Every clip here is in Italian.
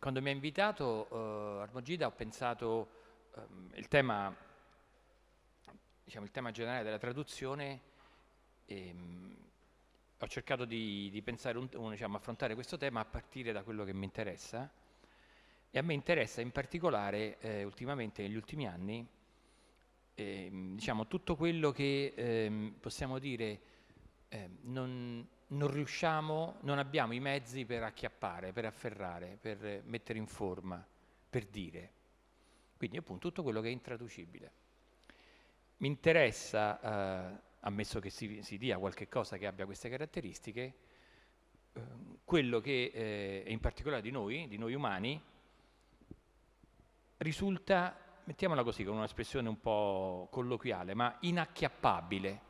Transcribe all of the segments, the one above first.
Quando mi ha invitato eh, Armogida ho pensato ehm, il, tema, diciamo, il tema generale della traduzione, ehm, ho cercato di, di pensare un, un, diciamo, affrontare questo tema a partire da quello che mi interessa e a me interessa in particolare eh, ultimamente, negli ultimi anni, ehm, diciamo, tutto quello che ehm, possiamo dire ehm, non, non riusciamo, non abbiamo i mezzi per acchiappare, per afferrare, per mettere in forma, per dire. Quindi appunto tutto quello che è intraducibile. Mi interessa, eh, ammesso che si, si, dia qualche cosa che abbia queste caratteristiche, eh, quello che eh, in particolare di noi, di noi umani, risulta, mettiamola così con un'espressione un po' colloquiale, ma inacchiappabile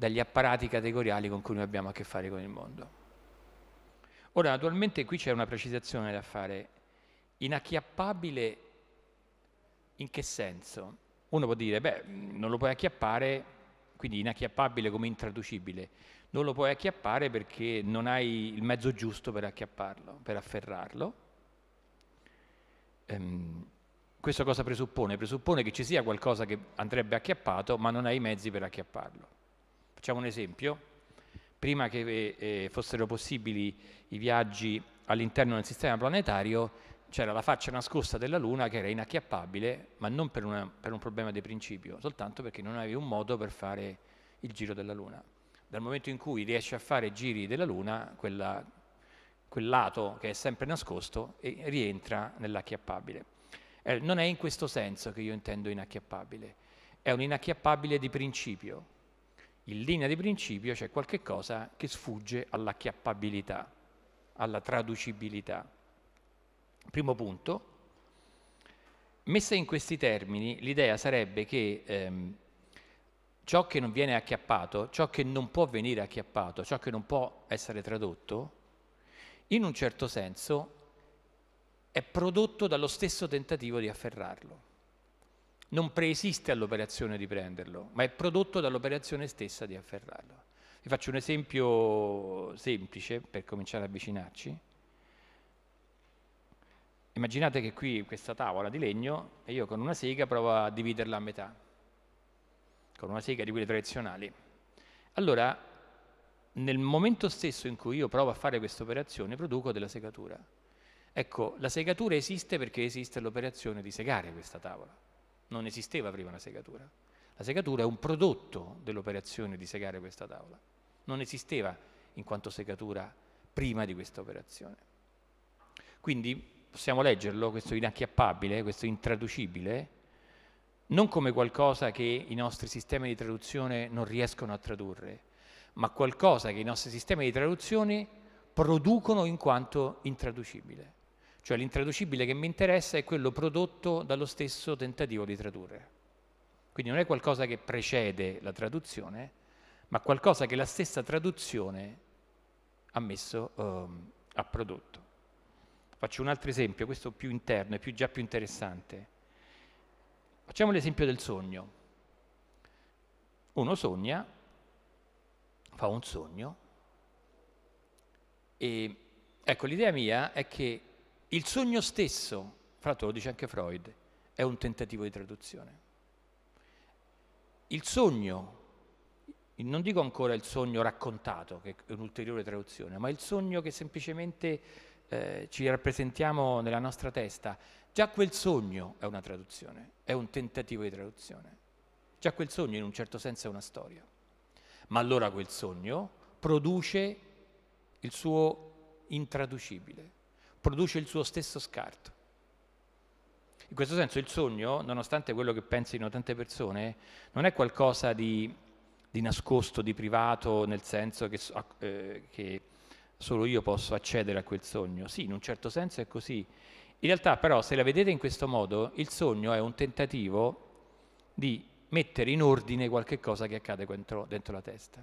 dagli apparati categoriali con cui noi abbiamo a che fare con il mondo. Ora, naturalmente qui c'è una precisazione da fare. Inacchiappabile in che senso? Uno può dire, beh, non lo puoi acchiappare, quindi inacchiappabile come intraducibile. Non lo puoi acchiappare perché non hai il mezzo giusto per acchiapparlo, per afferrarlo. Ehm, questo cosa presuppone? Presuppone che ci sia qualcosa che andrebbe acchiappato, ma non hai i mezzi per acchiapparlo. Facciamo un esempio. Prima che eh, eh, fossero possibili i viaggi all'interno del sistema planetario, c'era la faccia nascosta della Luna che era inacchiappabile, ma non per, una, per un problema di principio, soltanto perché non avevi un modo per fare il giro della Luna. Dal momento in cui riesci a fare i giri della Luna, quella, quel lato che è sempre nascosto rientra nell'acchiappabile. Eh, non è in questo senso che io intendo inacchiappabile, è un inacchiappabile di principio, in linea di principio c'è qualche cosa che sfugge all'acchiappabilità, alla traducibilità. Primo punto, messa in questi termini, l'idea sarebbe che ehm, ciò che non viene acchiappato, ciò che non può venire acchiappato, ciò che non può essere tradotto, in un certo senso è prodotto dallo stesso tentativo di afferrarlo non preesiste all'operazione di prenderlo, ma è prodotto dall'operazione stessa di afferrarlo. Vi faccio un esempio semplice per cominciare ad avvicinarci. Immaginate che qui questa tavola di legno e io con una sega provo a dividerla a metà, con una sega di quelle tradizionali. Allora, nel momento stesso in cui io provo a fare questa operazione, produco della segatura. Ecco, la segatura esiste perché esiste l'operazione di segare questa tavola non esisteva prima la segatura. La segatura è un prodotto dell'operazione di segare questa tavola, non esisteva in quanto segatura prima di questa operazione. Quindi possiamo leggerlo, questo inacchiappabile, questo intraducibile, non come qualcosa che i nostri sistemi di traduzione non riescono a tradurre, ma qualcosa che i nostri sistemi di traduzione producono in quanto intraducibile. Cioè l'intraducibile che mi interessa è quello prodotto dallo stesso tentativo di tradurre. Quindi non è qualcosa che precede la traduzione, ma qualcosa che la stessa traduzione ha messo, um, ehm, ha prodotto. Faccio un altro esempio, questo più interno e più, già più interessante. Facciamo l'esempio del sogno. Uno sogna, fa un sogno e ecco l'idea mia è che il sogno stesso, fra l'altro lo dice anche Freud, è un tentativo di traduzione. Il sogno, non dico ancora il sogno raccontato, che è un'ulteriore traduzione, ma il sogno che semplicemente eh, ci rappresentiamo nella nostra testa, già quel sogno è una traduzione, è un tentativo di traduzione. Già quel sogno in un certo senso è una storia. Ma allora quel sogno produce il suo intraducibile produce il suo stesso scarto. In questo senso il sogno, nonostante quello che pensino tante persone, non è qualcosa di, di nascosto, di privato, nel senso che, eh, che solo io posso accedere a quel sogno. Sì, in un certo senso è così. In realtà però, se la vedete in questo modo, il sogno è un tentativo di mettere in ordine qualche cosa che accade dentro, dentro la testa.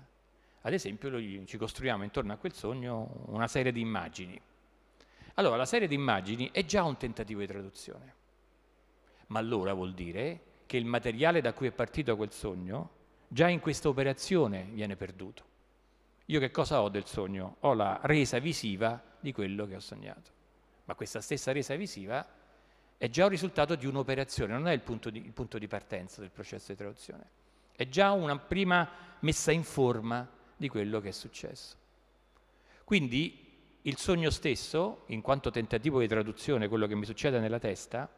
Ad esempio, noi ci costruiamo intorno a quel sogno una serie di immagini. Allora, la serie di immagini è già un tentativo di traduzione, ma allora vuol dire che il materiale da cui è partito quel sogno già in questa operazione viene perduto. Io che cosa ho del sogno? Ho la resa visiva di quello che ho sognato. Ma questa stessa resa visiva è già un risultato di un'operazione, non è il punto di, il punto di partenza del processo di traduzione. È già una prima messa in forma di quello che è successo. Quindi il sogno stesso, in quanto tentativo di traduzione, quello che mi succede nella testa,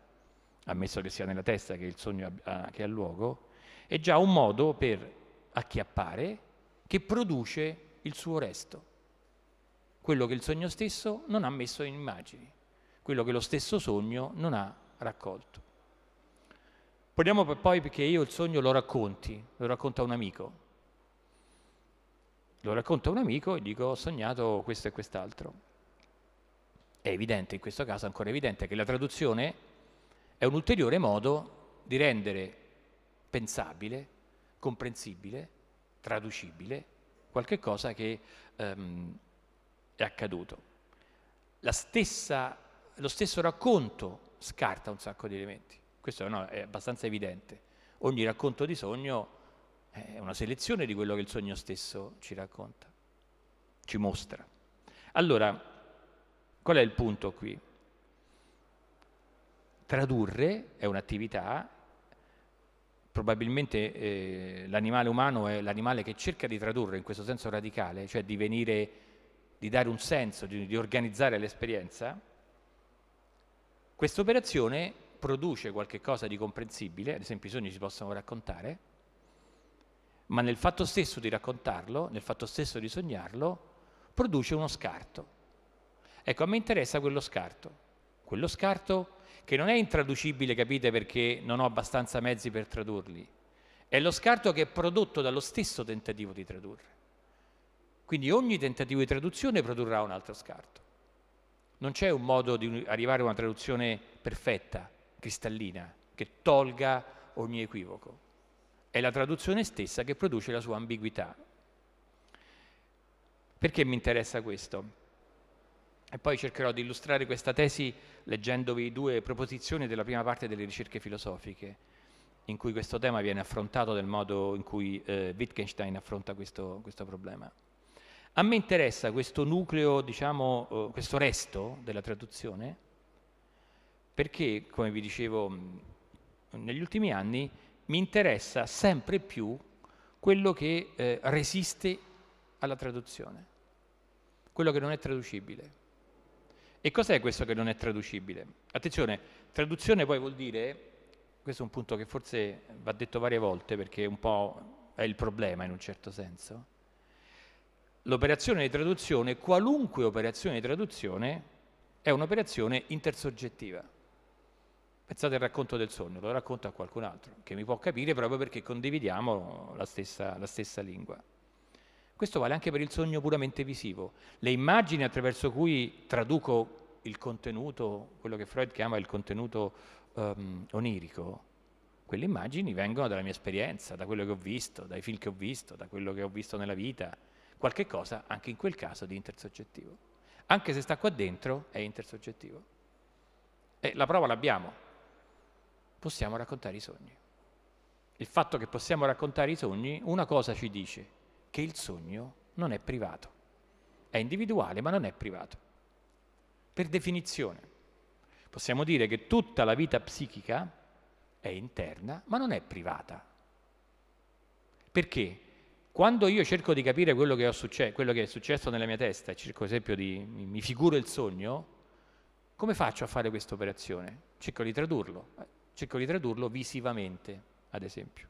ammesso che sia nella testa che il sogno ha, ah, che ha luogo, è già un modo per acchiappare che produce il suo resto, quello che il sogno stesso non ha messo in immagini, quello che lo stesso sogno non ha raccolto. Proviamo poi perché io il sogno lo racconti, lo racconta un amico, lo racconto a un amico e dico ho sognato questo e quest'altro. È evidente, in questo caso ancora evidente, che la traduzione è un ulteriore modo di rendere pensabile, comprensibile, traducibile qualche cosa che ehm, è accaduto. Stessa, lo stesso racconto scarta un sacco di elementi, questo no, è abbastanza evidente. Ogni racconto di sogno è una selezione di quello che il sogno stesso ci racconta, ci mostra. Allora, qual è il punto qui? Tradurre è un'attività, probabilmente eh, l'animale umano è l'animale che cerca di tradurre in questo senso radicale, cioè di venire, di dare un senso, di, di organizzare l'esperienza. Questa operazione produce qualche cosa di comprensibile, ad esempio i sogni si possono raccontare, ma nel fatto stesso di raccontarlo, nel fatto stesso di sognarlo, produce uno scarto. Ecco, a me interessa quello scarto, quello scarto che non è intraducibile, capite, perché non ho abbastanza mezzi per tradurli, è lo scarto che è prodotto dallo stesso tentativo di tradurre. Quindi ogni tentativo di traduzione produrrà un altro scarto. Non c'è un modo di arrivare a una traduzione perfetta, cristallina, che tolga ogni equivoco è la traduzione stessa che produce la sua ambiguità. Perché mi interessa questo? E poi cercherò di illustrare questa tesi leggendovi due proposizioni della prima parte delle ricerche filosofiche, in cui questo tema viene affrontato nel modo in cui eh, Wittgenstein affronta questo, questo, problema. A me interessa questo nucleo, diciamo, eh, questo resto della traduzione, perché, come vi dicevo, negli ultimi anni mi interessa sempre più quello che eh, resiste alla traduzione, quello che non è traducibile. E cos'è questo che non è traducibile? Attenzione, traduzione poi vuol dire, questo è un punto che forse va detto varie volte perché un po' è il problema in un certo senso, l'operazione di traduzione, qualunque operazione di traduzione, è un'operazione intersoggettiva. Pensate al racconto del sogno, lo racconto a qualcun altro che mi può capire proprio perché condividiamo la stessa, la stessa lingua. Questo vale anche per il sogno puramente visivo. Le immagini attraverso cui traduco il contenuto, quello che Freud chiama il contenuto um, onirico, quelle immagini vengono dalla mia esperienza, da quello che ho visto, dai film che ho visto, da quello che ho visto nella vita, qualche cosa anche in quel caso di intersoggettivo. Anche se sta qua dentro è intersoggettivo. E la prova l'abbiamo, possiamo raccontare i sogni. Il fatto che possiamo raccontare i sogni, una cosa ci dice, che il sogno non è privato, è individuale ma non è privato. Per definizione, possiamo dire che tutta la vita psichica è interna ma non è privata. Perché? Quando io cerco di capire quello che, succe- quello che è successo nella mia testa, cerco esempio di, mi figuro il sogno, come faccio a fare questa operazione? Cerco di tradurlo cerco di tradurlo visivamente, ad esempio.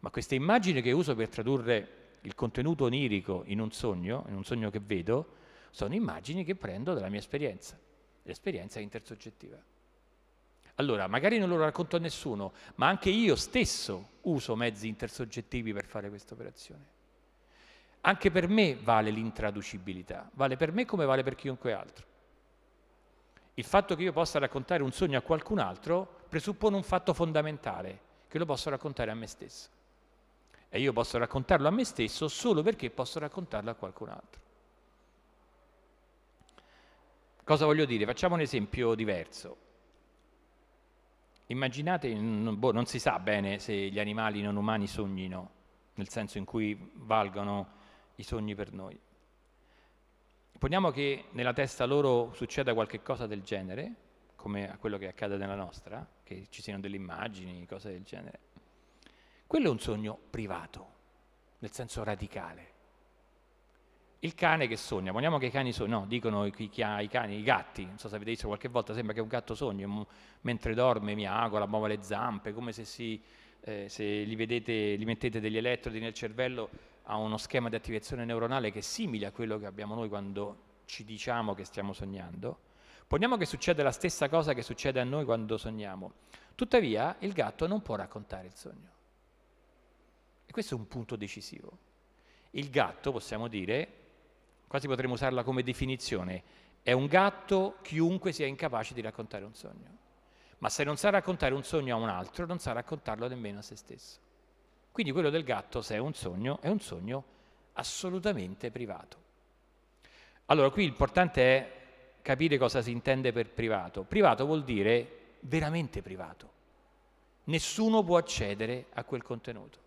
Ma queste immagini che uso per tradurre il contenuto onirico in un sogno, in un sogno che vedo, sono immagini che prendo dalla mia esperienza. L'esperienza intersoggettiva. Allora, magari non lo racconto a nessuno, ma anche io stesso uso mezzi intersoggettivi per fare questa operazione. Anche per me vale l'intraducibilità, vale per me come vale per chiunque altro. Il fatto che io possa raccontare un sogno a qualcun altro presuppone un fatto fondamentale, che lo posso raccontare a me stesso. E io posso raccontarlo a me stesso solo perché posso raccontarlo a qualcun altro. Cosa voglio dire? Facciamo un esempio diverso. Immaginate, non, boh, non si sa bene se gli animali non umani sognino, nel senso in cui valgono i sogni per noi. Poniamo che nella testa loro succeda qualcosa del genere, come a quello che accade nella nostra, che ci siano delle immagini, cose del genere. Quello è un sogno privato, nel senso radicale. Il cane che sogna, vogliamo che i cani sognino, no, dicono i, i cani, i gatti, non so se avete visto qualche volta, sembra che un gatto sogni, m- mentre dorme miagola, muove le zampe, come se, si, eh, se li, vedete, li mettete degli elettrodi nel cervello ha uno schema di attivazione neuronale che è simile a quello che abbiamo noi quando ci diciamo che stiamo sognando. Poniamo che succede la stessa cosa che succede a noi quando sogniamo. Tuttavia il gatto non può raccontare il sogno. E questo è un punto decisivo. Il gatto, possiamo dire, quasi potremmo usarla come definizione, è un gatto chiunque sia incapace di raccontare un sogno. Ma se non sa raccontare un sogno a un altro, non sa raccontarlo nemmeno a se stesso. Quindi quello del gatto, se è un sogno, è un sogno assolutamente privato. Allora, qui l'importante è capire cosa si intende per privato. Privato vuol dire veramente privato. Nessuno può accedere a quel contenuto.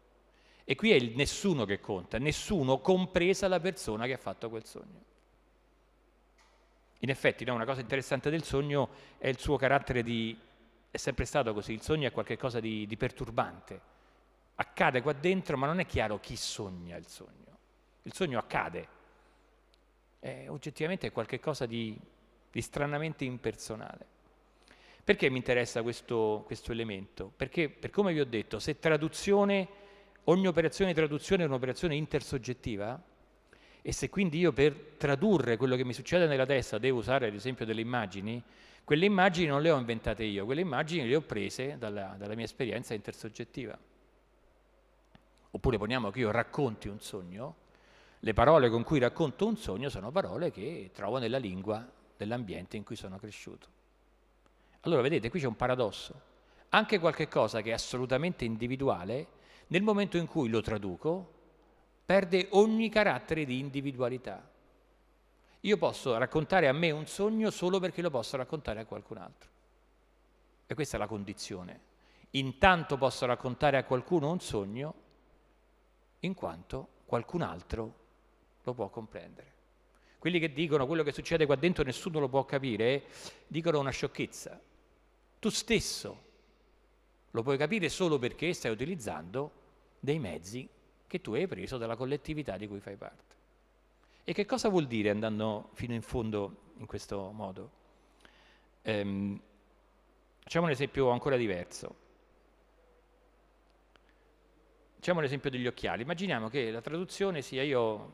E qui è il nessuno che conta, nessuno compresa la persona che ha fatto quel sogno. In effetti, no, una cosa interessante del sogno è il suo carattere di... è sempre stato così, il sogno è qualcosa di, di perturbante. Accade qua dentro, ma non è chiaro chi sogna il sogno. Il sogno accade. È, oggettivamente è qualcosa di di stranamente impersonale. Perché mi interessa questo, questo elemento? Perché, per come vi ho detto, se traduzione, ogni operazione di traduzione è un'operazione intersoggettiva, e se quindi io per tradurre quello che mi succede nella testa devo usare ad esempio delle immagini, quelle immagini non le ho inventate io, quelle immagini le ho prese dalla, dalla mia esperienza intersoggettiva. Oppure poniamo che io racconti un sogno, le parole con cui racconto un sogno sono parole che trovo nella lingua dell'ambiente in cui sono cresciuto. Allora vedete, qui c'è un paradosso. Anche qualche cosa che è assolutamente individuale, nel momento in cui lo traduco, perde ogni carattere di individualità. Io posso raccontare a me un sogno solo perché lo posso raccontare a qualcun altro. E questa è la condizione. Intanto posso raccontare a qualcuno un sogno in quanto qualcun altro lo può comprendere quelli che dicono quello che succede qua dentro nessuno lo può capire, dicono una sciocchezza. Tu stesso lo puoi capire solo perché stai utilizzando dei mezzi che tu hai preso dalla collettività di cui fai parte. E che cosa vuol dire andando fino in fondo in questo modo? Ehm, facciamo un esempio ancora diverso. Facciamo l'esempio degli occhiali. Immaginiamo che la traduzione sia io...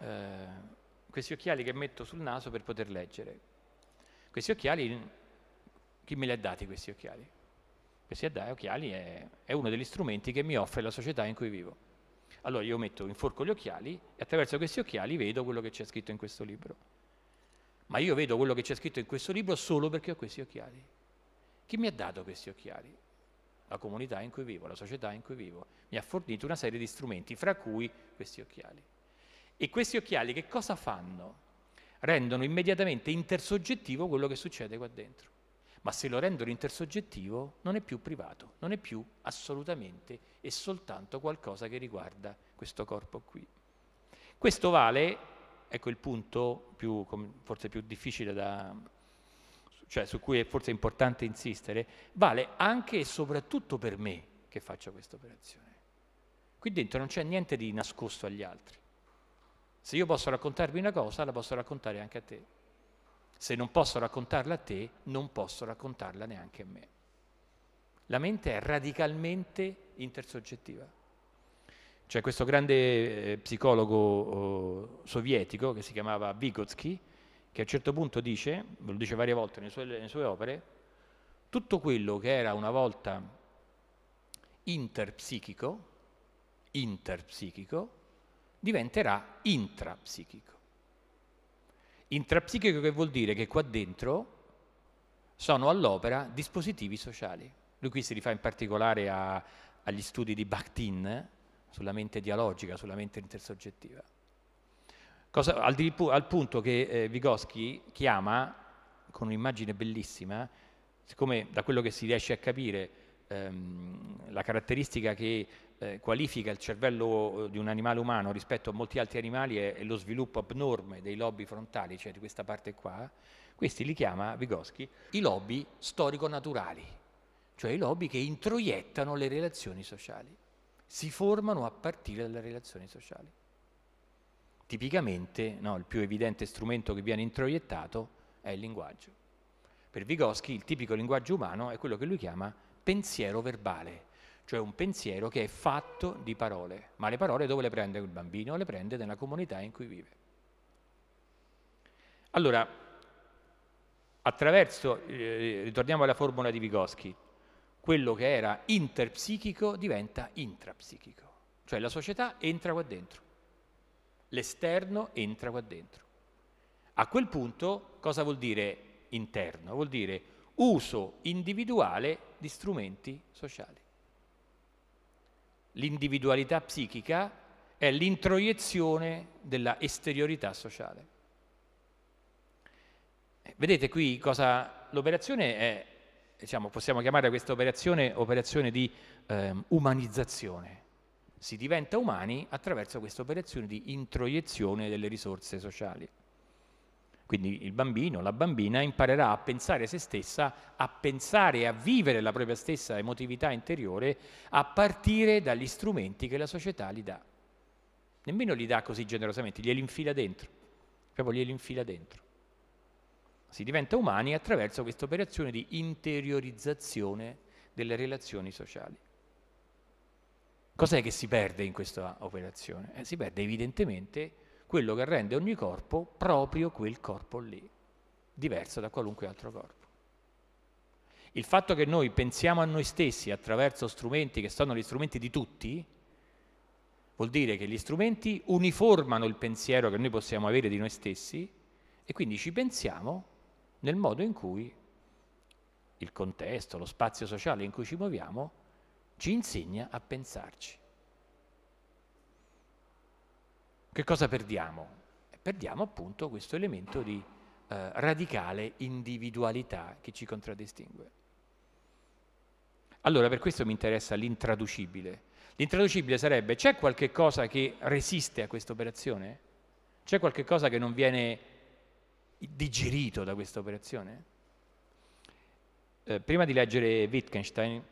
Eh, questi occhiali che metto sul naso per poter leggere. Questi occhiali, chi me li ha dati questi occhiali? Questi occhiali è, è uno degli strumenti che mi offre la società in cui vivo. Allora io metto, inforco gli occhiali e attraverso questi occhiali vedo quello che c'è scritto in questo libro. Ma io vedo quello che c'è scritto in questo libro solo perché ho questi occhiali. Chi mi ha dato questi occhiali? La comunità in cui vivo, la società in cui vivo. Mi ha fornito una serie di strumenti, fra cui questi occhiali. E questi occhiali che cosa fanno? Rendono immediatamente intersoggettivo quello che succede qua dentro. Ma se lo rendono intersoggettivo non è più privato, non è più assolutamente e soltanto qualcosa che riguarda questo corpo qui. Questo vale, ecco il punto più, forse più difficile da, cioè su cui è forse importante insistere, vale anche e soprattutto per me che faccio questa operazione. Qui dentro non c'è niente di nascosto agli altri. Se io posso raccontarvi una cosa, la posso raccontare anche a te. Se non posso raccontarla a te, non posso raccontarla neanche a me. La mente è radicalmente intersoggettiva. C'è questo grande eh, psicologo eh, sovietico che si chiamava Vygotsky, che a un certo punto dice, lo dice varie volte nelle sue, nelle sue opere, tutto quello che era una volta interpsichico, interpsichico, diventerà intrapsichico. Intrapsichico che vuol dire che qua dentro sono all'opera dispositivi sociali. Lui qui si rifà in particolare a, agli studi di Bakhtin sulla mente dialogica, sulla mente intersoggettiva. Cosa, al, al, punto che eh, Vygotsky chiama, con un'immagine bellissima, siccome da quello che si riesce a capire ehm, la caratteristica che eh, qualifica il cervello eh, di un animale umano rispetto a molti altri animali è, è lo sviluppo abnorme dei lobi frontali, cioè di questa parte qua, questi li chiama Vygotsky i lobi storico-naturali, cioè i lobi che introiettano le relazioni sociali, si formano a partire dalle relazioni sociali. Tipicamente no, il più evidente strumento che viene introiettato è il linguaggio. Per Vygotsky il tipico linguaggio umano è quello che lui chiama pensiero verbale, cioè un pensiero che è fatto di parole. Ma le parole dove le prende il bambino? Le prende nella comunità in cui vive. Allora, attraverso, eh, ritorniamo alla formula di Vygotsky, quello che era interpsichico diventa intrapsichico, cioè la società entra qua dentro, l'esterno entra qua dentro. A quel punto cosa vuol dire interno? Vuol dire uso individuale di strumenti sociali. L'individualità psichica è l'introiezione della esteriorità sociale. Eh, vedete qui cosa l'operazione è, diciamo, possiamo chiamare questa operazione operazione di eh, umanizzazione. Si diventa umani attraverso questa operazione di introiezione delle risorse sociali. Quindi il bambino, la bambina imparerà a pensare se stessa, a pensare e a vivere la propria stessa emotività interiore a partire dagli strumenti che la società gli dà. Nemmeno li dà così generosamente, glieli infila dentro, proprio glieli infila dentro. Si diventa umani attraverso questa operazione di interiorizzazione delle relazioni sociali. Cos'è che si perde in questa operazione? Eh, si perde evidentemente quello che rende ogni corpo proprio quel corpo lì, diverso da qualunque altro corpo. Il fatto che noi pensiamo a noi stessi attraverso strumenti che sono gli strumenti di tutti, vuol dire che gli strumenti uniformano il pensiero che noi possiamo avere di noi stessi e quindi ci pensiamo nel modo in cui il contesto, lo spazio sociale in cui ci muoviamo ci insegna a pensarci. che cosa perdiamo? Perdiamo appunto questo elemento di eh, radicale individualità che ci contraddistingue. Allora per questo mi interessa l'intraducibile. L'intraducibile sarebbe c'è qualche cosa che resiste a questa operazione? C'è qualche cosa che non viene digerito da questa operazione? Eh, prima di leggere Wittgenstein,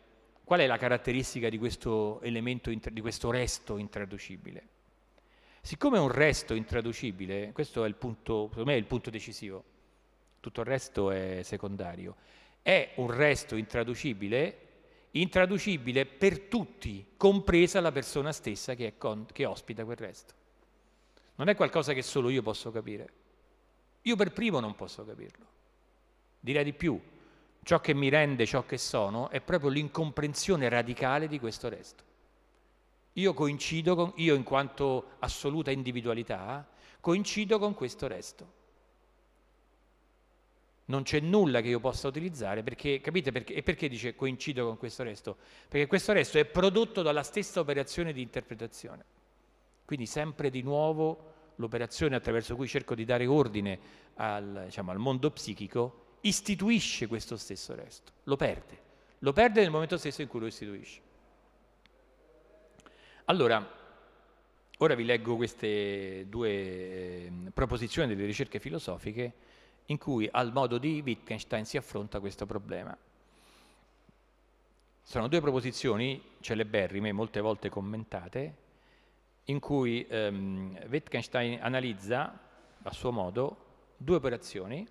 qual è la caratteristica di questo elemento, di questo resto intraducibile? Siccome è un resto intraducibile, questo è il punto, secondo me è il punto decisivo, tutto il resto è secondario, è un resto intraducibile, intraducibile per tutti, compresa la persona stessa che, con, che ospita quel resto. Non è qualcosa che solo io posso capire. Io per primo non posso capirlo. Direi di più, ciò che mi rende ciò che sono è proprio l'incomprensione radicale di questo resto. Io coincido con, io in quanto assoluta individualità, coincido con questo resto. Non c'è nulla che io possa utilizzare perché, capite perché? E perché dice coincido con questo resto? Perché questo resto è prodotto dalla stessa operazione di interpretazione. Quindi sempre di nuovo l'operazione attraverso cui cerco di dare ordine al, diciamo, al mondo psichico istituisce questo stesso resto, lo perde, lo perde nel momento stesso in cui lo istituisce. Allora, ora vi leggo queste due ehm, proposizioni delle ricerche filosofiche in cui al modo di Wittgenstein si affronta questo problema. Sono due proposizioni celeberrime, molte volte commentate, in cui ehm, Wittgenstein analizza, a suo modo, due operazioni.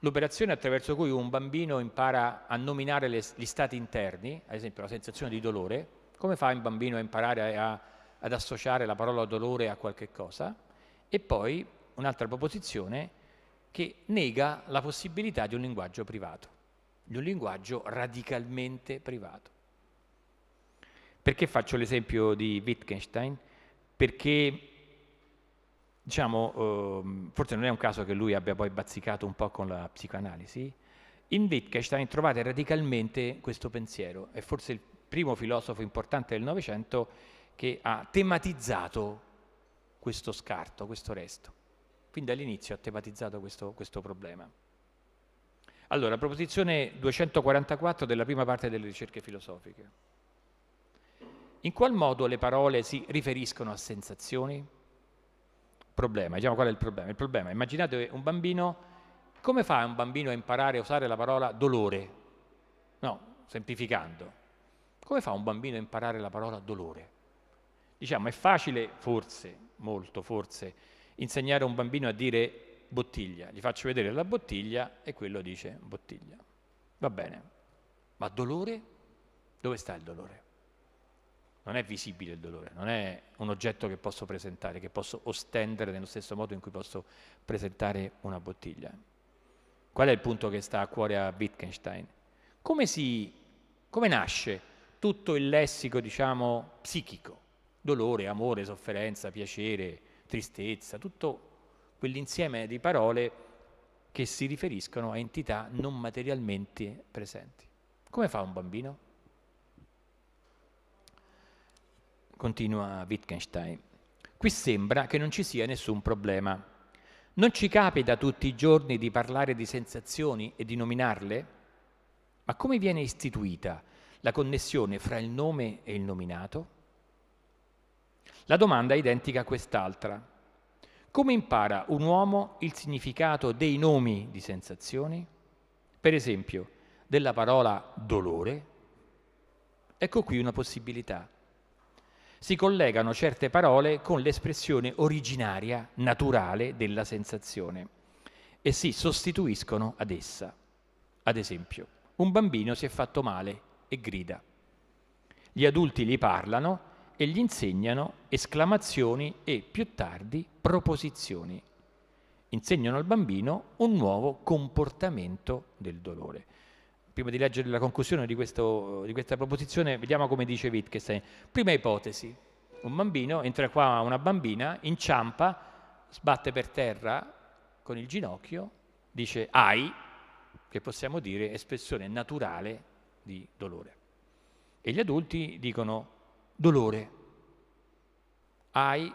L'operazione attraverso cui un bambino impara a nominare le, gli stati interni, ad esempio la sensazione di dolore, come fa un bambino a imparare a, ad associare la parola dolore a qualche cosa? E poi un'altra proposizione che nega la possibilità di un linguaggio privato, di un linguaggio radicalmente privato. Perché faccio l'esempio di Wittgenstein? Perché diciamo, eh, forse non è un caso che lui abbia poi bazzicato un po' con la psicoanalisi, in Wittgenstein trovate radicalmente questo pensiero, è forse il primo filosofo importante del Novecento che ha tematizzato questo scarto, questo resto. Fin dall'inizio ha tematizzato questo, questo problema. Allora, proposizione 244 della prima parte delle ricerche filosofiche. In qual modo le parole si riferiscono a sensazioni? Problema, diciamo qual è il problema? Il problema, immaginate un bambino, come fa un bambino a imparare a usare la parola dolore? No, semplificando. Come fa un bambino a imparare la parola dolore? Diciamo, è facile, forse, molto forse, insegnare a un bambino a dire bottiglia. Gli faccio vedere la bottiglia e quello dice bottiglia. Va bene. Ma dolore? Dove sta il dolore? Non è visibile il dolore, non è un oggetto che posso presentare, che posso ostendere nello stesso modo in cui posso presentare una bottiglia. Qual è il punto che sta a cuore a Wittgenstein? Come, si, come nasce tutto il lessico, diciamo, psichico, dolore, amore, sofferenza, piacere, tristezza, tutto quell'insieme di parole che si riferiscono a entità non materialmente presenti. Come fa un bambino? Continua Wittgenstein. Qui sembra che non ci sia nessun problema. Non ci capita tutti i giorni di parlare di sensazioni e di nominarle? Ma come viene istituita la connessione fra il nome e il nominato? La domanda è identica a quest'altra. Come impara un uomo il significato dei nomi di sensazioni? Per esempio, della parola dolore? Ecco qui una possibilità. Si collegano certe parole con l'espressione originaria, naturale della sensazione e si sostituiscono ad essa. Ad esempio, un bambino si è fatto male, e grida. Gli adulti gli parlano e gli insegnano esclamazioni e più tardi proposizioni. Insegnano al bambino un nuovo comportamento del dolore. Prima di leggere la conclusione di, questo, di questa proposizione, vediamo come dice Wittgenstein. Prima ipotesi, un bambino, entra qua una bambina, inciampa, sbatte per terra con il ginocchio, dice ai, che possiamo dire espressione naturale di dolore. E gli adulti dicono dolore. Ai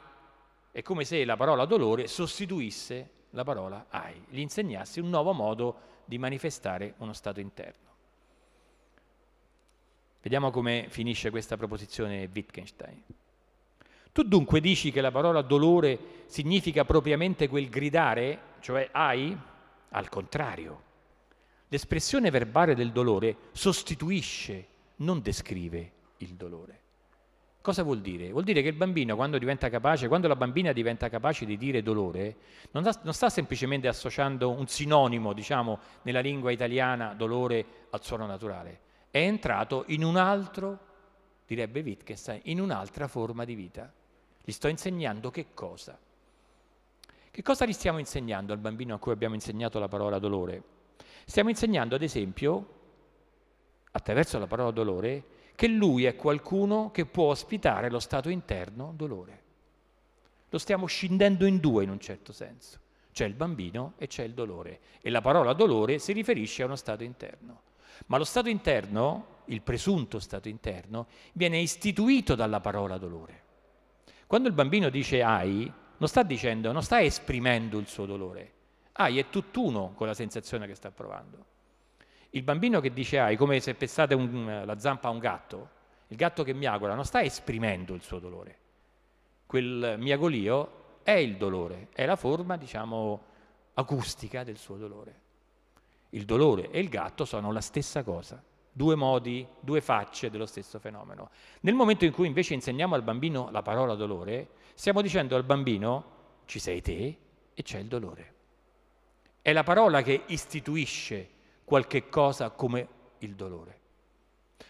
è come se la parola dolore sostituisse la parola ai, gli insegnasse un nuovo modo di manifestare uno stato interno. Vediamo come finisce questa proposizione Wittgenstein. Tu dunque dici che la parola dolore significa propriamente quel gridare, cioè ai? Al contrario l'espressione verbale del dolore sostituisce, non descrive il dolore. Cosa vuol dire? Vuol dire che il bambino quando diventa capace, quando la bambina diventa capace di dire dolore, non, sta, non sta semplicemente associando un sinonimo, diciamo, nella lingua italiana dolore al suono naturale, è entrato in un altro, direbbe Wittgenstein, in un'altra forma di vita. Gli sto insegnando che cosa? Che cosa gli stiamo insegnando al bambino a cui abbiamo insegnato la parola dolore? Stiamo insegnando, ad esempio, attraverso la parola dolore, che lui è qualcuno che può ospitare lo stato interno dolore. Lo stiamo scindendo in due in un certo senso. C'è il bambino e c'è il dolore. E la parola dolore si riferisce a uno stato interno. Ma lo stato interno, il presunto stato interno, viene istituito dalla parola dolore. Quando il bambino dice ai, non sta dicendo, non sta esprimendo il suo dolore, AI ah, è tutt'uno con la sensazione che sta provando. Il bambino che dice AI, come se pensate un, la zampa a un gatto, il gatto che miagola non sta esprimendo il suo dolore. Quel miagolio è il dolore, è la forma, diciamo, acustica del suo dolore. Il dolore e il gatto sono la stessa cosa, due modi, due facce dello stesso fenomeno. Nel momento in cui invece insegniamo al bambino la parola dolore, stiamo dicendo al bambino ci sei te e c'è il dolore. È la parola che istituisce qualche cosa come il dolore.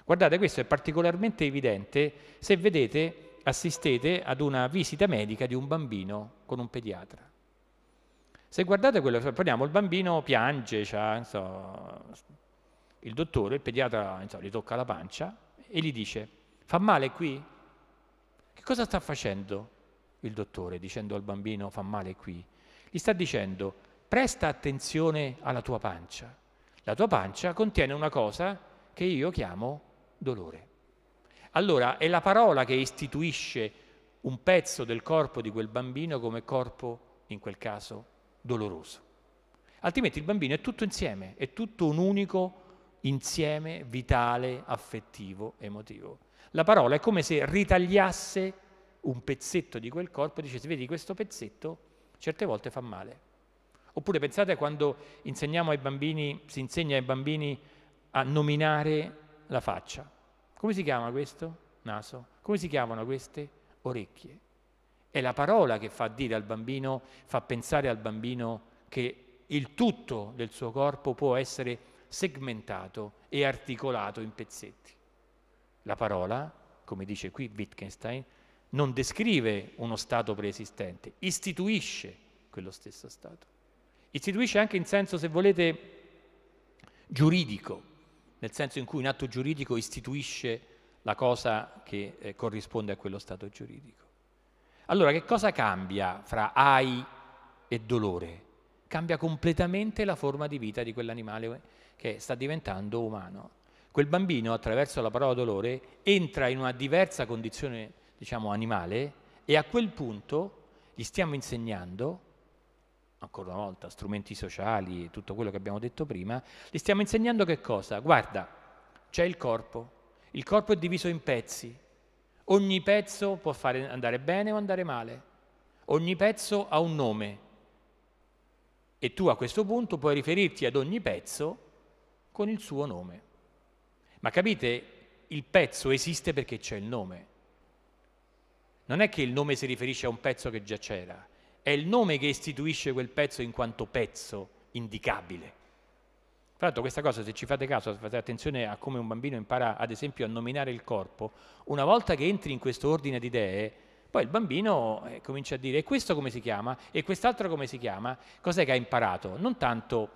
Guardate, questo è particolarmente evidente se vedete, assistete ad una visita medica di un bambino con un pediatra. Se guardate quello che parliamo, il bambino piange, so, il dottore, il pediatra so, gli tocca la pancia e gli dice, fa male qui? Che cosa sta facendo il dottore dicendo al bambino fa male qui? Gli sta dicendo, presta attenzione alla tua pancia. La tua pancia contiene una cosa che io chiamo dolore. Allora è la parola che istituisce un pezzo del corpo di quel bambino come corpo, in quel caso, doloroso. Altrimenti il bambino è tutto insieme, è tutto un unico insieme vitale, affettivo, emotivo. La parola è come se ritagliasse un pezzetto di quel corpo e dicesse, vedi, questo pezzetto certe volte fa male Oppure pensate a quando insegniamo ai bambini, si insegna ai bambini a nominare la faccia. Come si chiama questo? Naso. Come si chiamano queste? Orecchie. È la parola che fa dire al bambino, fa pensare al bambino che il tutto del suo corpo può essere segmentato e articolato in pezzetti. La parola, come dice qui Wittgenstein, non descrive uno stato preesistente, istituisce quello stesso stato. Istituisce anche in senso, se volete, giuridico, nel senso in cui un atto giuridico istituisce la cosa che eh, corrisponde a quello stato giuridico. Allora, che cosa cambia fra AI e dolore? Cambia completamente la forma di vita di quell'animale eh, che sta diventando umano. Quel bambino, attraverso la parola dolore, entra in una diversa condizione, diciamo, animale e a quel punto gli stiamo insegnando ancora una volta, strumenti sociali, tutto quello che abbiamo detto prima, gli stiamo insegnando che cosa? Guarda, c'è il corpo, il corpo è diviso in pezzi, ogni pezzo può fare andare bene o andare male, ogni pezzo ha un nome e tu a questo punto puoi riferirti ad ogni pezzo con il suo nome. Ma capite, il pezzo esiste perché c'è il nome. Non è che il nome si riferisce a un pezzo che già c'era, è il nome che istituisce quel pezzo in quanto pezzo indicabile. Tra l'altro questa cosa, se ci fate caso, fate attenzione a come un bambino impara ad esempio a nominare il corpo, una volta che entri in questo ordine di idee, poi il bambino eh, comincia a dire e questo come si chiama e quest'altro come si chiama, cos'è che ha imparato? Non tanto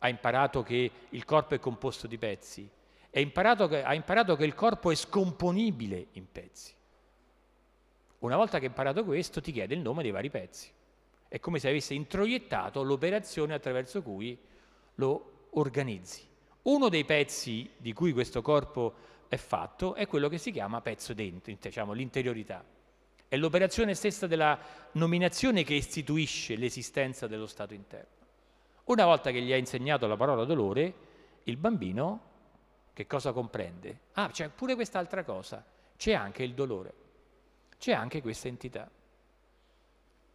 ha imparato che il corpo è composto di pezzi, imparato che, ha imparato che il corpo è scomponibile in pezzi. Una volta che hai imparato questo, ti chiede il nome dei vari pezzi. È come se avesse introiettato l'operazione attraverso cui lo organizzi. Uno dei pezzi di cui questo corpo è fatto è quello che si chiama pezzo dentro, diciamo l'interiorità. È l'operazione stessa della nominazione che istituisce l'esistenza dello stato interno. Una volta che gli hai insegnato la parola dolore, il bambino che cosa comprende? Ah, c'è pure quest'altra cosa, c'è anche il dolore c'è anche questa entità.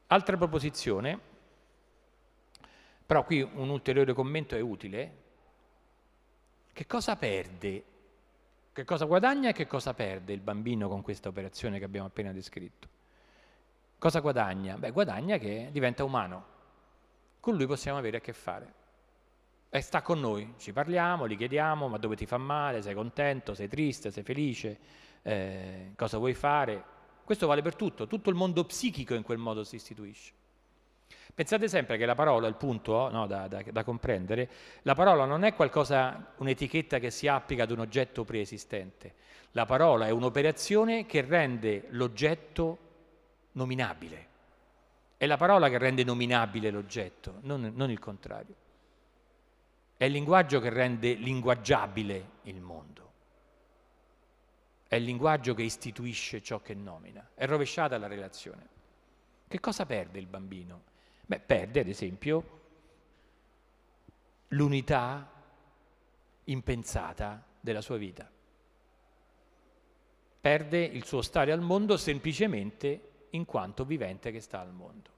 Altra proposizione, però qui un ulteriore commento è utile, che cosa perde, che cosa guadagna e che cosa perde il bambino con questa operazione che abbiamo appena descritto? Cosa guadagna? Beh, guadagna che diventa umano, con lui possiamo avere a che fare. E sta con noi, ci parliamo, gli chiediamo ma dove ti fa male, sei contento, sei triste, sei felice, eh, cosa vuoi fare, questo vale per tutto, tutto il mondo psichico in quel modo si istituisce. Pensate sempre che la parola, il punto oh, no, da, da, da, comprendere, la parola non è qualcosa, un'etichetta che si applica ad un oggetto preesistente, la parola è un'operazione che rende l'oggetto nominabile, è la parola che rende nominabile l'oggetto, non, non il contrario, è il linguaggio che rende linguaggiabile il mondo. È il linguaggio che istituisce ciò che nomina. È rovesciata la relazione. Che cosa perde il bambino? Beh, perde, ad esempio, l'unità impensata della sua vita. Perde il suo stare al mondo semplicemente in quanto vivente che sta al mondo.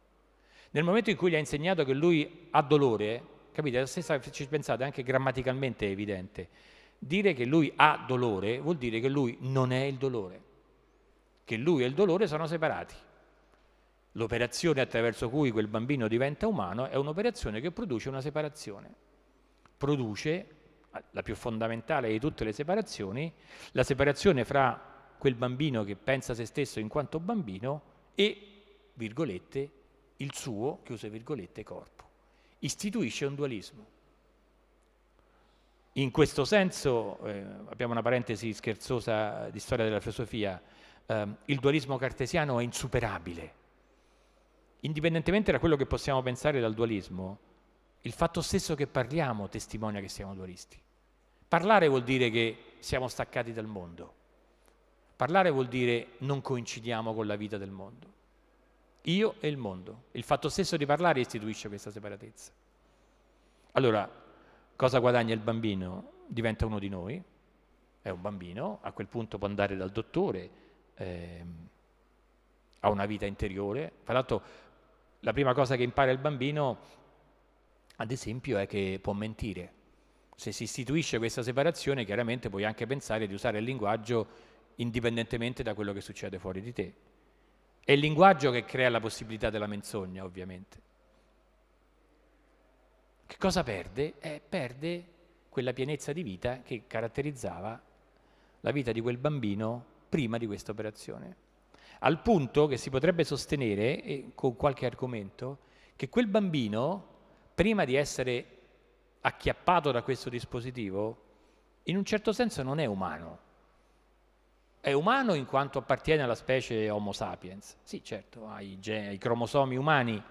Nel momento in cui gli ha insegnato che lui ha dolore, capite, la stessa, ci pensate, anche grammaticalmente è evidente, Dire che lui ha dolore vuol dire che lui non è il dolore, che lui e il dolore sono separati. L'operazione attraverso cui quel bambino diventa umano è un'operazione che produce una separazione. Produce, la più fondamentale di tutte le separazioni, la separazione fra quel bambino che pensa a se stesso in quanto bambino e, virgolette, il suo, chiuse virgolette, corpo. Istituisce un dualismo. In questo senso, eh, abbiamo una parentesi scherzosa di storia della filosofia, eh, il dualismo cartesiano è insuperabile. Indipendentemente da quello che possiamo pensare dal dualismo, il fatto stesso che parliamo testimonia che siamo dualisti. Parlare vuol dire che siamo staccati dal mondo. Parlare vuol dire non coincidiamo con la vita del mondo. Io e il mondo. Il fatto stesso di parlare istituisce questa separatezza. Allora, Cosa guadagna il bambino? Diventa uno di noi, è un bambino, a quel punto può andare dal dottore, eh, ha una vita interiore. Tra l'altro la prima cosa che impara il bambino, ad esempio, è che può mentire. Se si istituisce questa separazione, chiaramente puoi anche pensare di usare il linguaggio indipendentemente da quello che succede fuori di te. È il linguaggio che crea la possibilità della menzogna, ovviamente. Che cosa perde? Eh, perde quella pienezza di vita che caratterizzava la vita di quel bambino prima di questa operazione. Al punto che si potrebbe sostenere, eh, con qualche argomento, che quel bambino, prima di essere acchiappato da questo dispositivo, in un certo senso non è umano. È umano in quanto appartiene alla specie Homo sapiens, sì certo, ha gen- i cromosomi umani,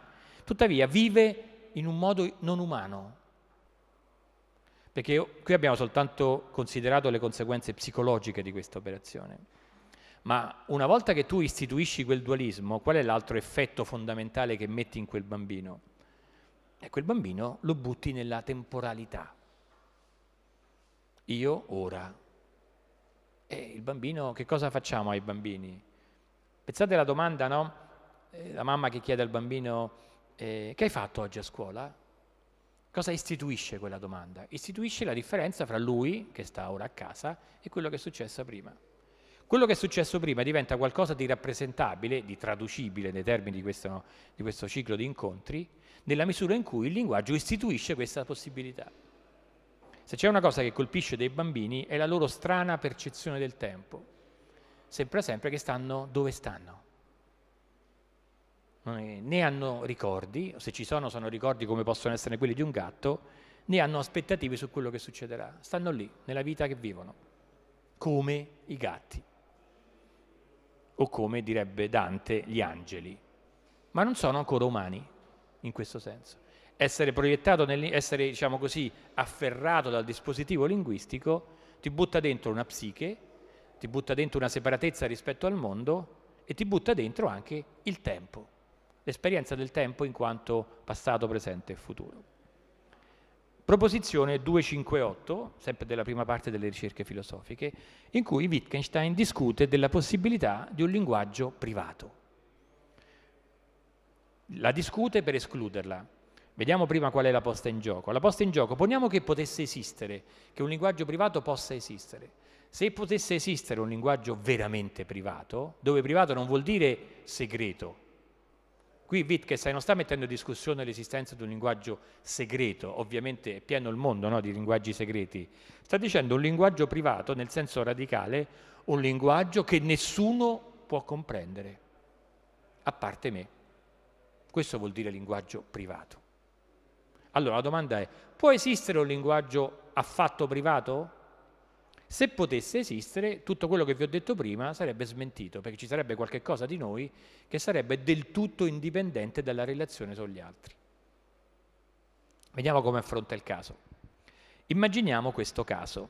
tuttavia vive in un modo non umano. Perché qui abbiamo soltanto considerato le conseguenze psicologiche di questa operazione. Ma una volta che tu istituisci quel dualismo, qual è l'altro effetto fondamentale che metti in quel bambino? E quel bambino lo butti nella temporalità. Io ora. E il bambino, che cosa facciamo ai bambini? Pensate alla domanda, no? Eh, la mamma che chiede al bambino eh, che hai fatto oggi a scuola? Cosa istituisce quella domanda? Istituisce la differenza fra lui, che sta ora a casa, e quello che è successo prima. Quello che è successo prima diventa qualcosa di rappresentabile, di traducibile nei termini di questo, di questo ciclo di incontri, nella misura in cui il linguaggio istituisce questa possibilità. Se c'è una cosa che colpisce dei bambini è la loro strana percezione del tempo. Sembra sempre che stanno dove stanno eh, né hanno ricordi, se ci sono sono ricordi come possono essere quelli di un gatto, né hanno aspettative su quello che succederà, stanno lì, nella vita che vivono, come i gatti, o come direbbe Dante, gli angeli, ma non sono ancora umani in questo senso. Essere proiettato, nel, essere diciamo così, afferrato dal dispositivo linguistico ti butta dentro una psiche, ti butta dentro una separatezza rispetto al mondo e ti butta dentro anche il tempo l'esperienza del tempo in quanto passato, presente e futuro. Proposizione 258, sempre della prima parte delle ricerche filosofiche, in cui Wittgenstein discute della possibilità di un linguaggio privato. La discute per escluderla. Vediamo prima qual è la posta in gioco. La posta in gioco, poniamo che potesse esistere, che un linguaggio privato possa esistere. Se potesse esistere un linguaggio veramente privato, dove privato non vuol dire segreto, Qui Wittgenstein non sta mettendo in discussione l'esistenza di un linguaggio segreto, ovviamente è pieno il mondo no, di linguaggi segreti, sta dicendo un linguaggio privato nel senso radicale, un linguaggio che nessuno può comprendere, a parte me. Questo vuol dire linguaggio privato. Allora la domanda è, può esistere un linguaggio affatto privato? Se potesse esistere, tutto quello che vi ho detto prima sarebbe smentito, perché ci sarebbe qualche cosa di noi che sarebbe del tutto indipendente dalla relazione sugli altri. Vediamo come affronta il caso. Immaginiamo questo caso.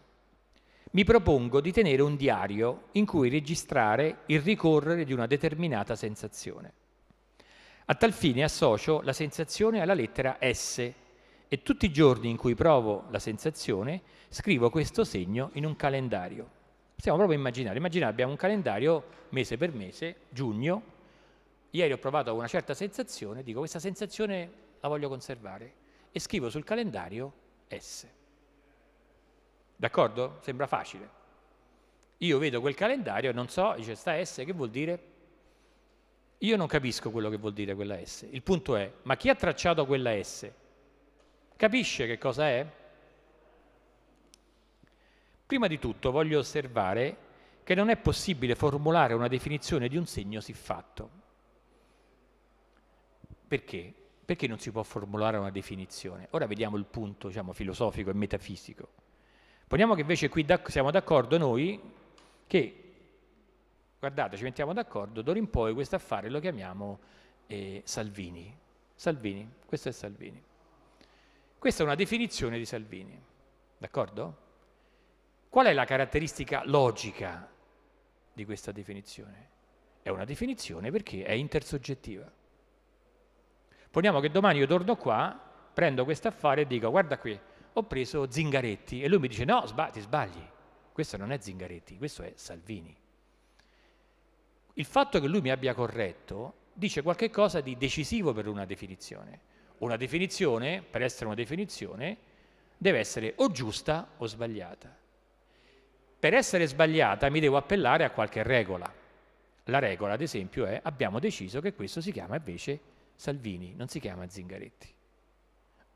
Mi propongo di tenere un diario in cui registrare il ricorrere di una determinata sensazione. A tal fine associo la sensazione alla lettera S e tutti i giorni in cui provo la sensazione scrivo questo segno in un calendario. Possiamo proprio immaginare, immaginare abbiamo un calendario mese per mese, giugno, ieri ho provato una certa sensazione, dico questa sensazione la voglio conservare e scrivo sul calendario S. D'accordo? Sembra facile. Io vedo quel calendario e non so, dice sta S che vuol dire? Io non capisco quello che vuol dire quella S. Il punto è, ma chi ha tracciato quella S? Capisce che cosa è? Prima di tutto voglio osservare che non è possibile formulare una definizione di un segno siffatto. Perché? Perché non si può formulare una definizione? Ora vediamo il punto diciamo, filosofico e metafisico. Poniamo che invece qui siamo d'accordo noi che, guardate, ci mettiamo d'accordo, d'ora in poi questo affare lo chiamiamo eh, Salvini. Salvini, questo è Salvini. Questa è una definizione di Salvini, d'accordo? Qual è la caratteristica logica di questa definizione? È una definizione perché è intersoggettiva. Poniamo che domani io torno qua, prendo questo affare e dico guarda qui, ho preso Zingaretti e lui mi dice no, sbagli, ti sbagli, questo non è Zingaretti, questo è Salvini. Il fatto che lui mi abbia corretto dice qualcosa di decisivo per una definizione. Una definizione, per essere una definizione, deve essere o giusta o sbagliata per essere sbagliata mi devo appellare a qualche regola. La regola, ad esempio, è abbiamo deciso che questo si chiama invece Salvini, non si chiama Zingaretti.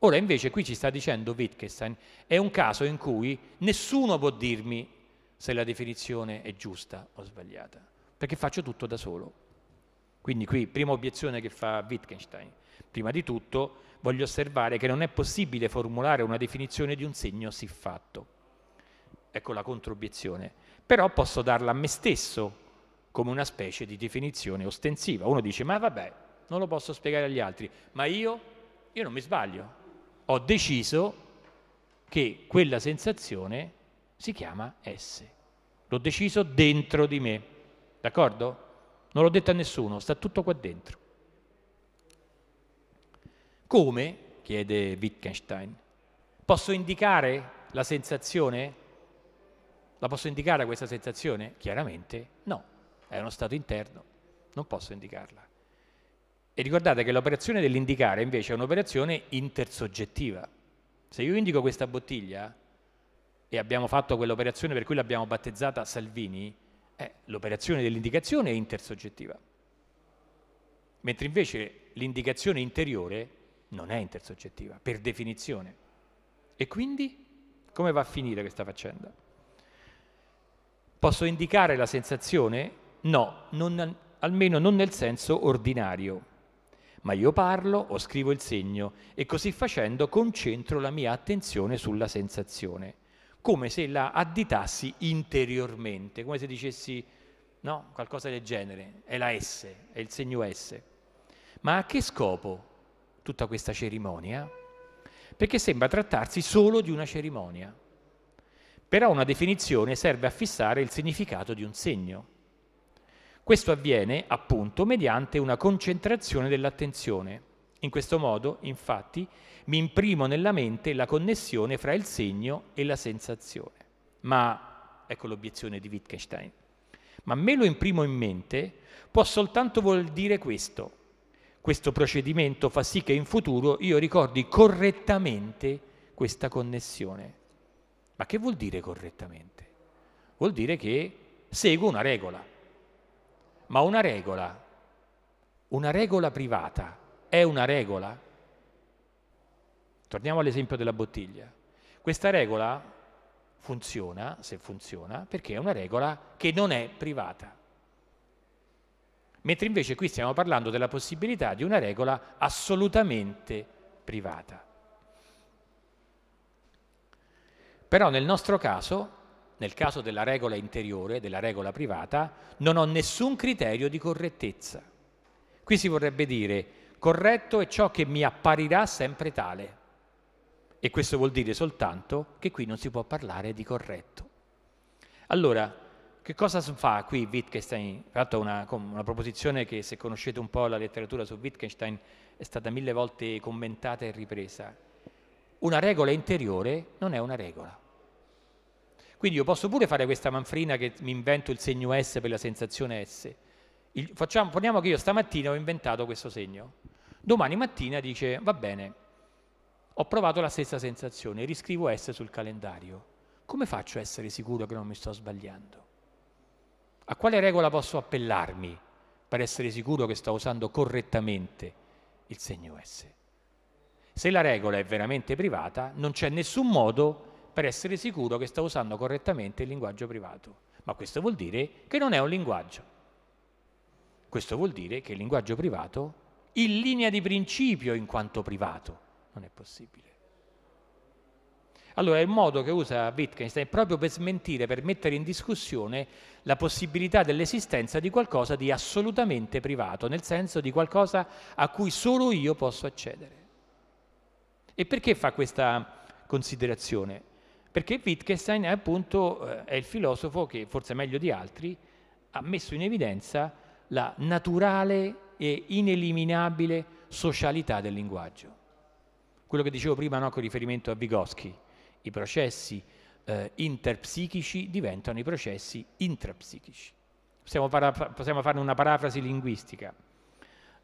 Ora invece qui ci sta dicendo Wittgenstein, è un caso in cui nessuno può dirmi se la definizione è giusta o sbagliata, perché faccio tutto da solo. Quindi qui prima obiezione che fa Wittgenstein. Prima di tutto voglio osservare che non è possibile formulare una definizione di un segno siffatto. Ecco la controobiezione. Però posso darla a me stesso come una specie di definizione ostensiva. Uno dice, ma vabbè, non lo posso spiegare agli altri, ma io, io non mi sbaglio. Ho deciso che quella sensazione si chiama S. L'ho deciso dentro di me, d'accordo? Non l'ho detto a nessuno, sta tutto qua dentro. Come, chiede Wittgenstein, posso indicare la sensazione? La posso indicare questa sensazione? Chiaramente no, è uno stato interno, non posso indicarla. E ricordate che l'operazione dell'indicare invece è un'operazione intersoggettiva. Se io indico questa bottiglia e abbiamo fatto quell'operazione per cui l'abbiamo battezzata Salvini, eh, l'operazione dell'indicazione è intersoggettiva. Mentre invece l'indicazione interiore non è intersoggettiva, per definizione. E quindi come va a finire questa faccenda? Posso indicare la sensazione? No, non, almeno non nel senso ordinario. Ma io parlo o scrivo il segno e così facendo concentro la mia attenzione sulla sensazione, come se la additassi interiormente, come se dicessi no, qualcosa del genere, è la S, è il segno S. Ma a che scopo tutta questa cerimonia? Perché sembra trattarsi solo di una cerimonia. Però una definizione serve a fissare il significato di un segno. Questo avviene, appunto, mediante una concentrazione dell'attenzione. In questo modo, infatti, mi imprimo nella mente la connessione fra il segno e la sensazione. Ma, ecco l'obiezione di Wittgenstein, ma me lo imprimo in mente può soltanto vuol dire questo. Questo procedimento fa sì che in futuro io ricordi correttamente questa connessione. Ma che vuol dire correttamente? Vuol dire che seguo una regola, ma una regola, una regola privata, è una regola? Torniamo all'esempio della bottiglia. Questa regola funziona, se funziona, perché è una regola che non è privata. Mentre invece qui stiamo parlando della possibilità di una regola assolutamente privata. Però nel nostro caso, nel caso della regola interiore, della regola privata, non ho nessun criterio di correttezza. Qui si vorrebbe dire corretto è ciò che mi apparirà sempre tale. E questo vuol dire soltanto che qui non si può parlare di corretto. Allora, che cosa fa qui Wittgenstein? Tra l'altro una, una proposizione che se conoscete un po' la letteratura su Wittgenstein è stata mille volte commentata e ripresa una regola interiore non è una regola. Quindi io posso pure fare questa manfrina che mi invento il segno S per la sensazione S. Il, facciamo, poniamo che io stamattina ho inventato questo segno. Domani mattina dice, va bene, ho provato la stessa sensazione, riscrivo S sul calendario. Come faccio a essere sicuro che non mi sto sbagliando? A quale regola posso appellarmi per essere sicuro che sto usando correttamente il segno S? Se la regola è veramente privata, non c'è nessun modo per essere sicuro che sta usando correttamente il linguaggio privato. Ma questo vuol dire che non è un linguaggio. Questo vuol dire che il linguaggio privato, in linea di principio in quanto privato, non è possibile. Allora, il modo che usa Wittgenstein è proprio per smentire, per mettere in discussione la possibilità dell'esistenza di qualcosa di assolutamente privato, nel senso di qualcosa a cui solo io posso accedere. E perché fa questa considerazione? Perché Wittgenstein è appunto eh, è il filosofo che, forse meglio di altri, ha messo in evidenza la naturale e ineliminabile socialità del linguaggio. Quello che dicevo prima no, con riferimento a Vygotsky, i processi eh, interpsichici diventano i processi intrapsichici. Possiamo, para- possiamo fare una parafrasi linguistica.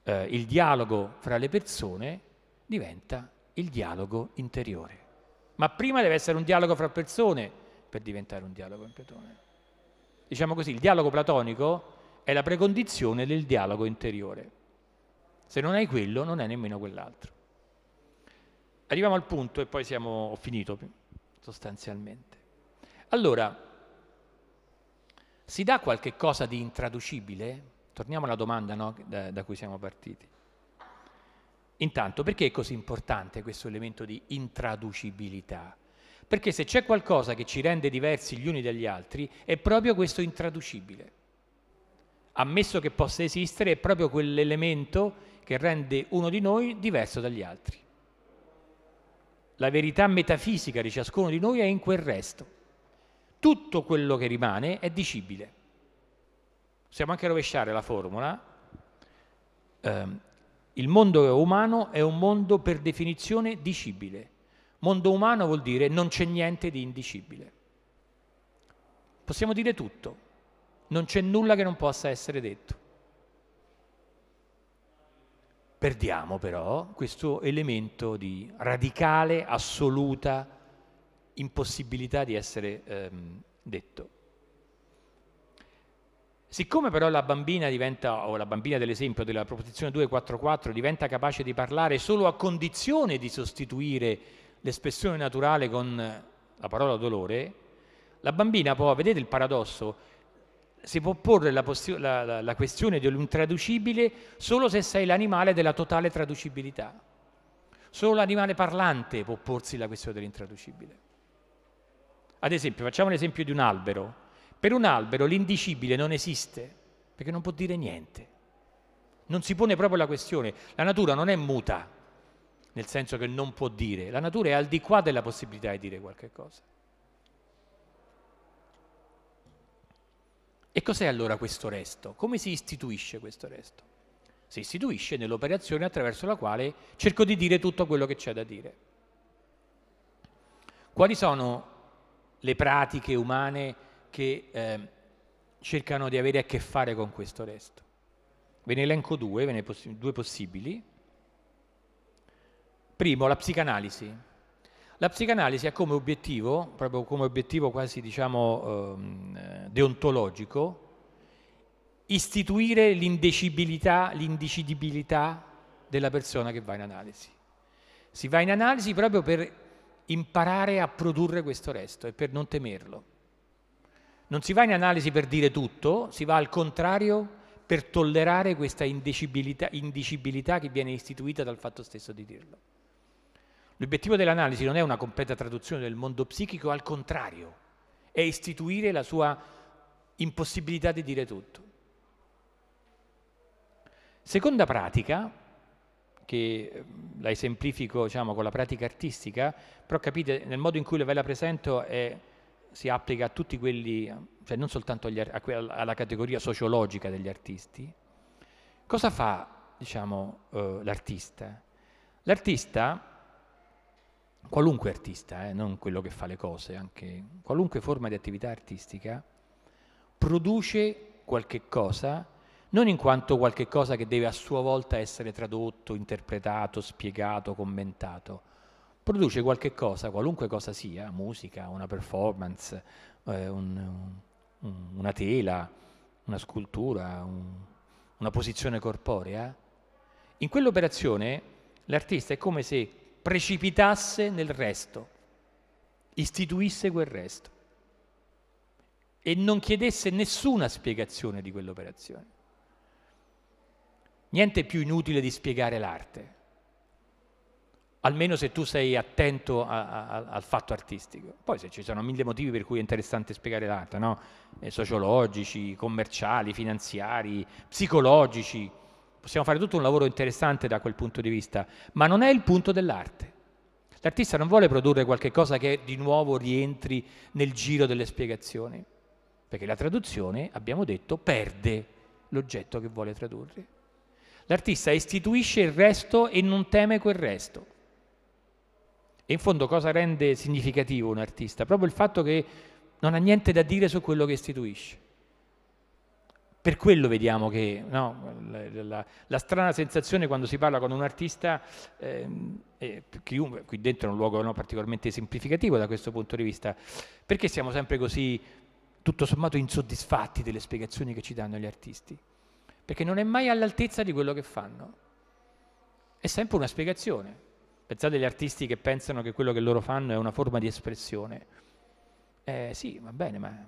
Eh, il dialogo fra le persone diventa il dialogo interiore. Ma prima deve essere un dialogo fra persone per diventare un dialogo in Platone. Diciamo così, il dialogo platonico è la precondizione del dialogo interiore. Se non hai quello, non è nemmeno quell'altro. Arriviamo al punto e poi siamo, ho finito sostanzialmente. Allora, si dà qualche cosa di intraducibile? Torniamo alla domanda no? da, da cui siamo partiti. Intanto, perché è così importante questo elemento di intraducibilità? Perché se c'è qualcosa che ci rende diversi gli uni dagli altri, è proprio questo intraducibile. Ammesso che possa esistere, è proprio quell'elemento che rende uno di noi diverso dagli altri. La verità metafisica di ciascuno di noi è in quel resto. Tutto quello che rimane è dicibile. Possiamo anche rovesciare la formula. Ehm, il mondo umano è un mondo per definizione dicibile. Mondo umano vuol dire non c'è niente di indicibile. Possiamo dire tutto, non c'è nulla che non possa essere detto. Perdiamo però questo elemento di radicale, assoluta impossibilità di essere ehm, detto. Siccome però la bambina diventa, o la bambina dell'esempio della proposizione 244 diventa capace di parlare solo a condizione di sostituire l'espressione naturale con la parola dolore, la bambina può, vedete il paradosso, si può porre la, posti- la, la, la questione dell'intraducibile solo se sei l'animale della totale traducibilità. Solo l'animale parlante può porsi la questione dell'intraducibile. Ad esempio, facciamo l'esempio di un albero. Per un albero l'indicibile non esiste, perché non può dire niente. Non si pone proprio la questione. La natura non è muta, nel senso che non può dire. La natura è al di qua della possibilità di dire qualche cosa. E cos'è allora questo resto? Come si istituisce questo resto? Si istituisce nell'operazione attraverso la quale cerco di dire tutto quello che c'è da dire. Quali sono le pratiche umane che eh, cercano di avere a che fare con questo resto. Ve ne elenco due, ne poss- due possibili. Primo, la psicanalisi. La psicanalisi ha come obiettivo, proprio come obiettivo quasi diciamo ehm, eh, deontologico, istituire l'indecibilità, l'indicidibilità della persona che va in analisi. Si va in analisi proprio per imparare a produrre questo resto e per non temerlo. Non si va in analisi per dire tutto, si va al contrario per tollerare questa indicibilità, indicibilità che viene istituita dal fatto stesso di dirlo. L'obiettivo dell'analisi non è una completa traduzione del mondo psichico, al contrario, è istituire la sua impossibilità di dire tutto. Seconda pratica, che ehm, la esemplifico diciamo, con la pratica artistica, però capite nel modo in cui ve la presento è si applica a tutti quelli, cioè non soltanto agli, a, alla categoria sociologica degli artisti, cosa fa diciamo, eh, l'artista? L'artista, qualunque artista, eh, non quello che fa le cose, anche qualunque forma di attività artistica, produce qualche cosa, non in quanto qualche cosa che deve a sua volta essere tradotto, interpretato, spiegato, commentato, produce qualche cosa, qualunque cosa sia, musica, una performance, eh, un, un, una tela, una scultura, un, una posizione corporea, in quell'operazione l'artista è come se precipitasse nel resto, istituisse quel resto e non chiedesse nessuna spiegazione di quell'operazione. Niente è più inutile di spiegare l'arte almeno se tu sei attento a, a, al fatto artistico. Poi se ci sono mille motivi per cui è interessante spiegare l'arte, no? eh, sociologici, commerciali, finanziari, psicologici, possiamo fare tutto un lavoro interessante da quel punto di vista, ma non è il punto dell'arte. L'artista non vuole produrre qualcosa che di nuovo rientri nel giro delle spiegazioni, perché la traduzione, abbiamo detto, perde l'oggetto che vuole tradurre. L'artista istituisce il resto e non teme quel resto. E in fondo cosa rende significativo un artista? Proprio il fatto che non ha niente da dire su quello che istituisce. Per quello vediamo che no, la, la, la, strana sensazione quando si parla con un artista, eh, chiunque, qui dentro è un luogo no, particolarmente semplificativo da questo punto di vista, perché siamo sempre così, tutto sommato, insoddisfatti delle spiegazioni che ci danno gli artisti? Perché non è mai all'altezza di quello che fanno. È sempre una spiegazione. Pensate agli artisti che pensano che quello che loro fanno è una forma di espressione. Eh, sì, va bene, ma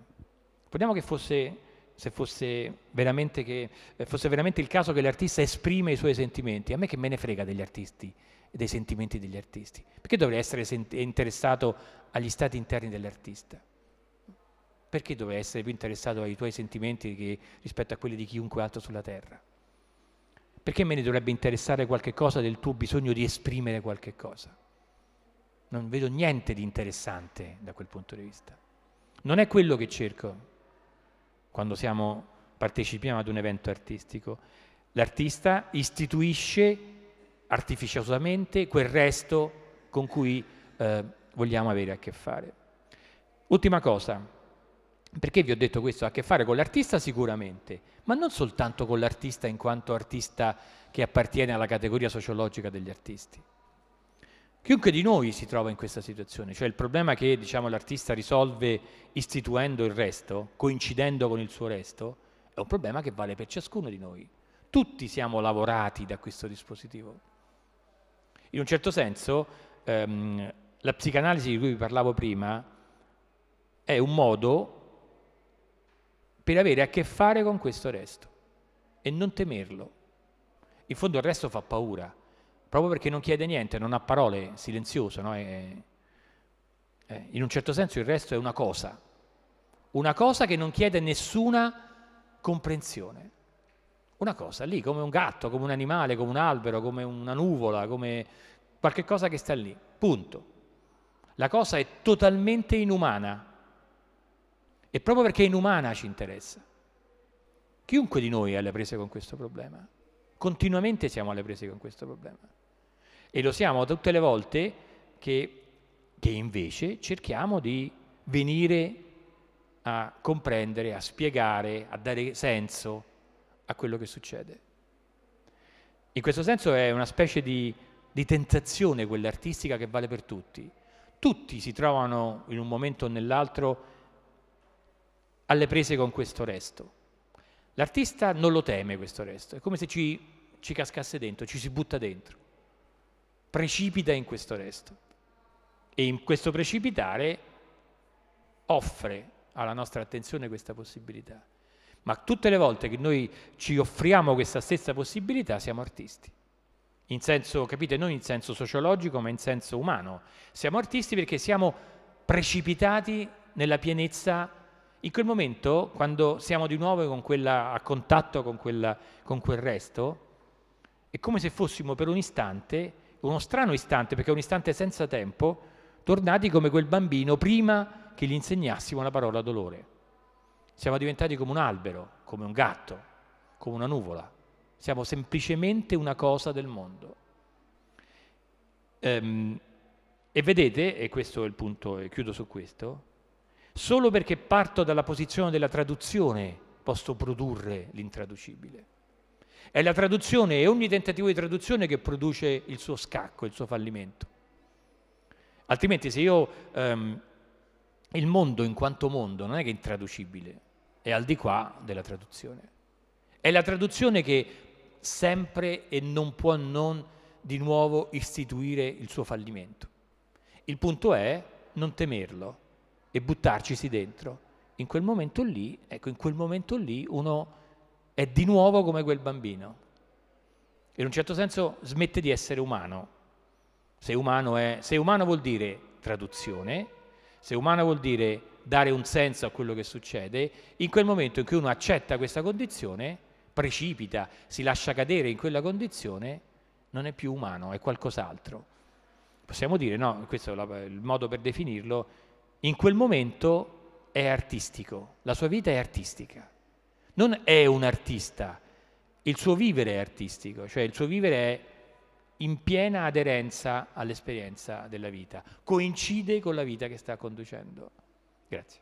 vogliamo che fosse, se fosse veramente, che, eh, fosse veramente il caso che l'artista esprime i suoi sentimenti. A me che me ne frega degli artisti e dei sentimenti degli artisti. Perché dovrei essere sent- interessato agli stati interni dell'artista? Perché dovrei essere più interessato ai tuoi sentimenti rispetto a quelli di chiunque altro sulla terra? Perché me ne dovrebbe interessare qualche cosa del tuo bisogno di esprimere qualche cosa? Non vedo niente di interessante da quel punto di vista. Non è quello che cerco quando siamo, partecipiamo ad un evento artistico. L'artista istituisce artificiosamente quel resto con cui eh, vogliamo avere a che fare. Ultima cosa, perché vi ho detto questo? Ha a che fare con l'artista sicuramente, ma non soltanto con l'artista in quanto artista che appartiene alla categoria sociologica degli artisti. Chiunque di noi si trova in questa situazione, cioè il problema che diciamo, l'artista risolve istituendo il resto, coincidendo con il suo resto, è un problema che vale per ciascuno di noi. Tutti siamo lavorati da questo dispositivo. In un certo senso, ehm, la psicanalisi di cui vi parlavo prima è un modo per avere a che fare con questo resto e non temerlo. In fondo il resto fa paura, proprio perché non chiede niente, non ha parole, è silenzioso. No? È, è, eh, in un certo senso il resto è una cosa, una cosa che non chiede nessuna comprensione. Una cosa lì, come un gatto, come un animale, come un albero, come una nuvola, come qualche cosa che sta lì. Punto. La cosa è totalmente inumana, e proprio perché è inumana ci interessa. Chiunque di noi è alle prese con questo problema. Continuamente siamo alle prese con questo problema. E lo siamo tutte le volte che, che invece cerchiamo di venire a comprendere, a spiegare, a dare senso a quello che succede. In questo senso è una specie di, di tentazione quella artistica che vale per tutti. Tutti si trovano in un momento o nell'altro alle prese con questo resto. L'artista non lo teme questo resto, è come se ci, ci cascasse dentro, ci si butta dentro, precipita in questo resto e in questo precipitare offre alla nostra attenzione questa possibilità. Ma tutte le volte che noi ci offriamo questa stessa possibilità siamo artisti. In senso, capite, non in senso sociologico, ma in senso umano. Siamo artisti perché siamo precipitati nella pienezza in quel momento, quando siamo di nuovo con quella, a contatto con, quella, con quel resto, è come se fossimo per un istante, uno strano istante, perché è un istante senza tempo, tornati come quel bambino prima che gli insegnassimo la parola dolore. Siamo diventati come un albero, come un gatto, come una nuvola. Siamo semplicemente una cosa del mondo. Ehm, e vedete, e questo è il punto, e chiudo su questo, Solo perché parto dalla posizione della traduzione posso produrre l'intraducibile. È la traduzione, e ogni tentativo di traduzione che produce il suo scacco, il suo fallimento. Altrimenti se io... Ehm, il mondo in quanto mondo non è che è intraducibile, è al di qua della traduzione. È la traduzione che sempre e non può non di nuovo istituire il suo fallimento. Il punto è non temerlo, e buttarcisi dentro. In quel momento lì, ecco, in quel momento lì uno è di nuovo come quel bambino. In un certo senso smette di essere umano. Se umano, è, se umano vuol dire traduzione, se umano vuol dire dare un senso a quello che succede, in quel momento in cui uno accetta questa condizione, precipita, si lascia cadere in quella condizione, non è più umano, è qualcos'altro. Possiamo dire, no, questo è il modo per definirlo, in quel momento è artistico, la sua vita è artistica. Non è un artista, il suo vivere è artistico, cioè il suo vivere è in piena aderenza all'esperienza della vita, coincide con la vita che sta conducendo. Grazie.